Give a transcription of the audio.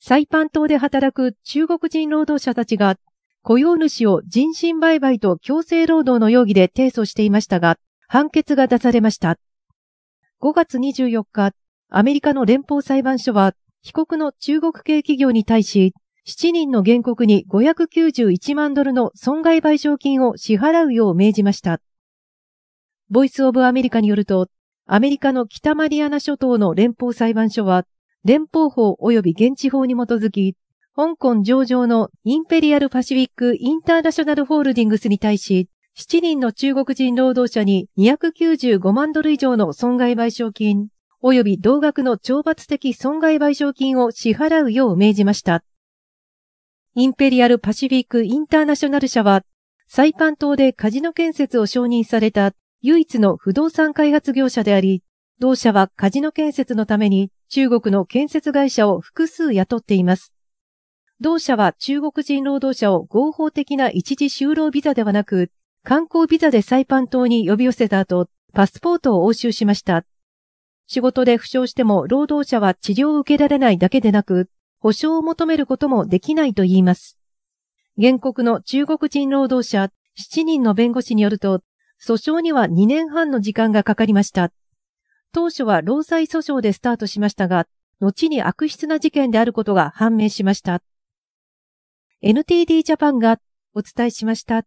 サイパン島で働く中国人労働者たちが雇用主を人身売買と強制労働の容疑で提訴していましたが、判決が出されました。5月24日、アメリカの連邦裁判所は、被告の中国系企業に対し、7人の原告に591万ドルの損害賠償金を支払うよう命じました。ボイス・オブ・アメリカによると、アメリカの北マリアナ諸島の連邦裁判所は、連邦法及び現地法に基づき、香港上場のインペリアルパシフィックインターナショナルホールディングスに対し、7人の中国人労働者に295万ドル以上の損害賠償金、及び同額の懲罰的損害賠償金を支払うよう命じました。インペリアルパシフィックインターナショナル社は、サイパン島でカジノ建設を承認された唯一の不動産開発業者であり、同社はカジノ建設のために中国の建設会社を複数雇っています。同社は中国人労働者を合法的な一時就労ビザではなく、観光ビザでサイパン島に呼び寄せた後、パスポートを押収しました。仕事で負傷しても労働者は治療を受けられないだけでなく、保証を求めることもできないと言います。原告の中国人労働者7人の弁護士によると、訴訟には2年半の時間がかかりました。当初は労災訴訟でスタートしましたが、後に悪質な事件であることが判明しました。NTD ジャパンがお伝えしました。